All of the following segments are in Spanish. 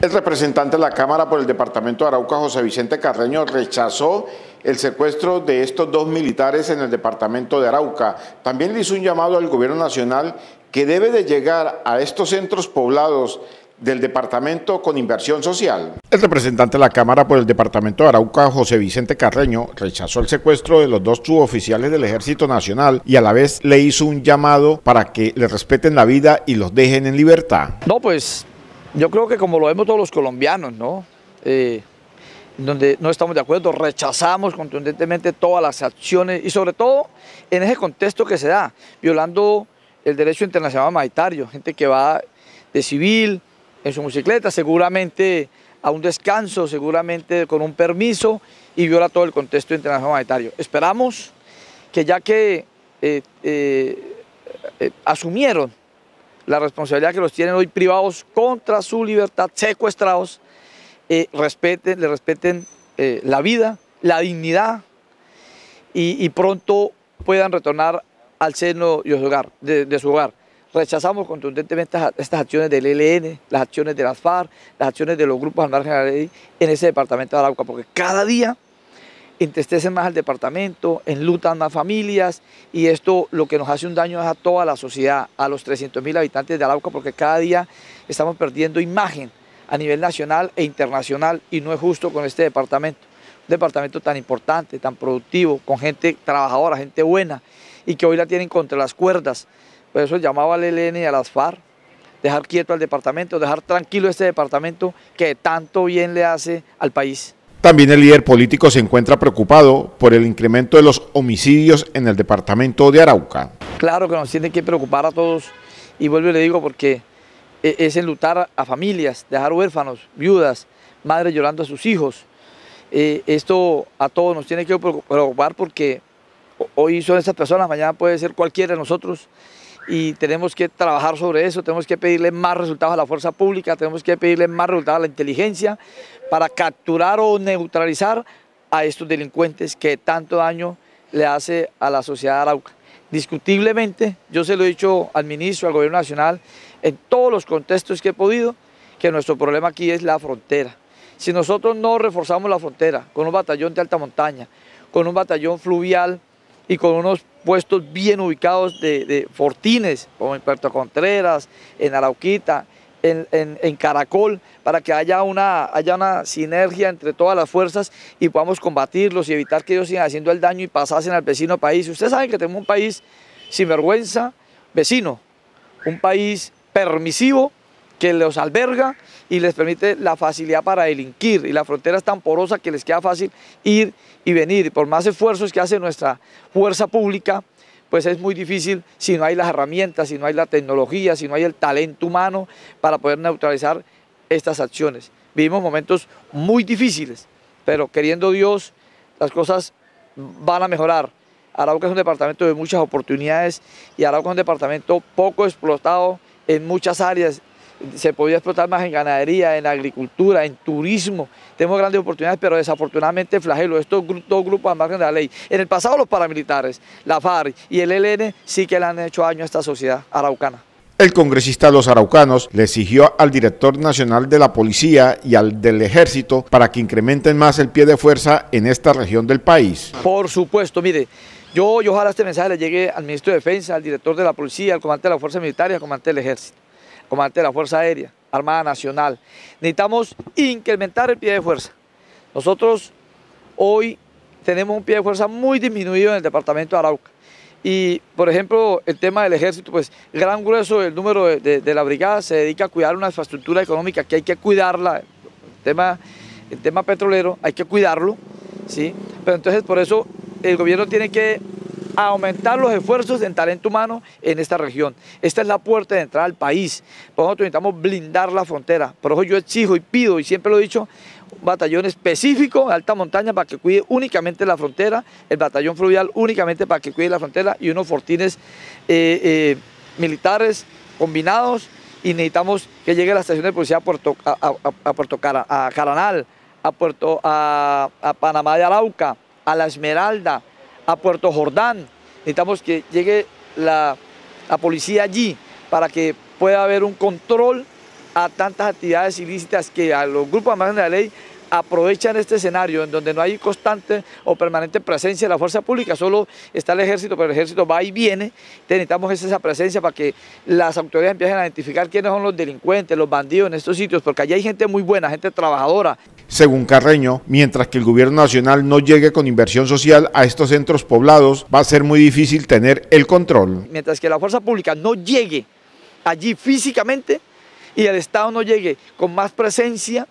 El representante de la Cámara por el Departamento de Arauca, José Vicente Carreño, rechazó el secuestro de estos dos militares en el Departamento de Arauca. También le hizo un llamado al Gobierno Nacional que debe de llegar a estos centros poblados del Departamento con Inversión Social. El representante de la Cámara por el Departamento de Arauca, José Vicente Carreño, rechazó el secuestro de los dos suboficiales del Ejército Nacional y a la vez le hizo un llamado para que le respeten la vida y los dejen en libertad. No, pues yo creo que como lo vemos todos los colombianos, ¿no? Eh, donde no estamos de acuerdo, rechazamos contundentemente todas las acciones y sobre todo en ese contexto que se da, violando el derecho internacional humanitario, gente que va de civil en su bicicleta, seguramente a un descanso, seguramente con un permiso y viola todo el contexto internacional humanitario. Esperamos que ya que eh, eh, asumieron la responsabilidad que los tienen hoy privados contra su libertad, secuestrados, eh, respeten, le respeten eh, la vida, la dignidad y, pronto puedan retornar al seno de, su hogar. Rechazamos contundentemente estas, acciones del ELN, las acciones de las FARC, las acciones de los grupos al margen de la ley en ese departamento de Arauca, porque cada día entristecen más al departamento, enlutan más familias y esto lo que nos hace un daño es a toda la sociedad, a los 300 mil habitantes de Alauca porque cada día estamos perdiendo imagen a nivel nacional e internacional y no es justo con este departamento. Un departamento tan importante, tan productivo, con gente trabajadora, gente buena y que hoy la tienen contra las cuerdas. Por eso llamaba al ELN y a las FARC, dejar quieto al departamento, dejar tranquilo este departamento que tanto bien le hace al país. También el líder político se encuentra preocupado por el incremento de los homicidios en el departamento de Arauca. Claro que nos tiene que preocupar a todos y vuelvo y le digo porque e-, es enlutar a familias, dejar huérfanos, viudas, madres llorando a sus hijos. E-, esto a todos nos tiene que preocupar porque hoy son esas personas, mañana puede ser cualquiera de nosotros y tenemos que trabajar sobre eso, tenemos que pedirle más resultados a la fuerza pública, tenemos que pedirle más resultados a la inteligencia para capturar o neutralizar a estos delincuentes que tanto daño le hace a la sociedad Arauca. Discutiblemente, yo se lo he dicho al ministro, al gobierno nacional, en todos los contextos que he podido, que nuestro problema aquí es la frontera. Si nosotros no reforzamos la frontera con un batallón de alta montaña, con un batallón fluvial y con unos puestos bien ubicados de, fortines, como en Puerto Contreras, en Arauquita, en, Caracol para que haya una, haya una sinergia entre todas las fuerzas y podamos combatirlos y evitar que ellos sigan haciendo el daño y pasasen al vecino país. Ustedes saben que tenemos un país sin vergüenza, vecino, un país permisivo que los alberga y les permite la facilidad para delinquir. Y la frontera es tan porosa que les queda fácil ir y venir. Por más esfuerzos que hace nuestra fuerza pública, pues es muy difícil si no hay las herramientas, si no hay la tecnología, si no hay el talento humano para poder neutralizar estas acciones. Vivimos momentos muy difíciles, pero queriendo Dios, las cosas van a mejorar. Arauca es un departamento de muchas oportunidades y Arauca es un departamento poco explotado en muchas áreas se podía explotar más en ganadería, en agricultura, en turismo. Tenemos grandes oportunidades, pero desafortunadamente flagelo, estos dos grupos al de la ley. En el pasado los paramilitares, la FARC y el ELN sí que le han hecho daño a esta sociedad araucana. El congresista Los Araucanos le exigió al director nacional de la policía y al del ejército para que incrementen más el pie de fuerza en esta región del país. Por supuesto, mire, yo, yo ojalá este mensaje le llegue al ministro de Defensa, al director de la policía, al comandante de la Fuerza Militar y al comandante del ejército comandante de la Fuerza Aérea, Armada Nacional. Necesitamos incrementar el pie de fuerza. Nosotros hoy tenemos un pie de fuerza muy disminuido en el departamento de Arauca. Y, por ejemplo, el tema del ejército, pues gran grueso del número de, la brigada se dedica a cuidar una infraestructura económica que hay que cuidarla. El tema, el tema petrolero hay que cuidarlo, ¿sí? Pero entonces, por eso, el gobierno tiene que a aumentar los esfuerzos en talento humano en esta región. Esta es la puerta de entrada al país. Por eso nosotros necesitamos blindar la frontera. Por eso yo exijo y pido, y siempre lo he dicho, un batallón específico en alta montaña para que cuide únicamente la frontera, el batallón fluvial únicamente para que cuide la frontera y unos fortines eh, eh, militares combinados y necesitamos que llegue la estación de policía a Puerto, a, a, a Caranal, a, Puerto, a Panamá de Arauca, a La Esmeralda, a Puerto Jordán. Necesitamos que llegue la, policía allí para que pueda haber un control a tantas actividades ilícitas que a los grupos más de la ley aprovechan este escenario en donde no hay constante o permanente presencia de la fuerza pública, solo está el ejército, pero el ejército va y viene, necesitamos esa presencia para que las autoridades empiecen a identificar quiénes son los delincuentes, los bandidos en estos sitios, porque allá hay gente muy buena, gente trabajadora. Según Carreño, mientras que el gobierno nacional no llegue con inversión social a estos centros poblados, va a ser muy difícil tener el control. Mientras que la fuerza pública no llegue allí físicamente y el Estado no llegue con más presencia,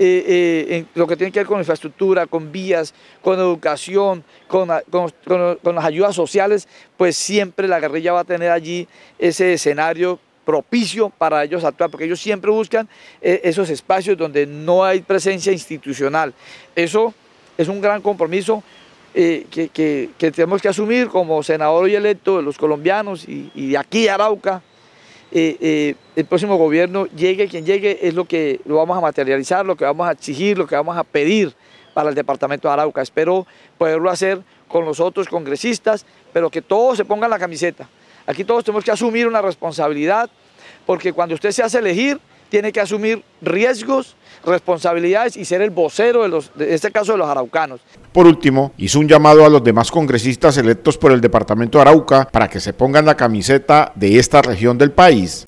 eh, eh, en lo que tiene que ver con infraestructura, con vías, con educación, con, las ayudas sociales, pues siempre la guerrilla va a tener allí ese escenario propicio para ellos actuar, porque ellos siempre buscan eh, esos espacios donde no hay presencia institucional. Eso es un gran compromiso que, tenemos que asumir como senador y electo de los colombianos y, y de aquí de Arauca, eh, eh, el próximo gobierno, llegue quien llegue, es lo que lo vamos a materializar, lo que vamos a exigir, lo que vamos a pedir para el departamento de Arauca. Espero poderlo hacer con los otros congresistas, pero que todos se pongan la camiseta. Aquí todos tenemos que asumir una responsabilidad, porque cuando usted se hace elegir, tiene que asumir riesgos, responsabilidades y ser el vocero, de los, en este caso de los araucanos. Por último, hizo un llamado a los demás congresistas electos por el departamento de Arauca para que se pongan la camiseta de esta región del país.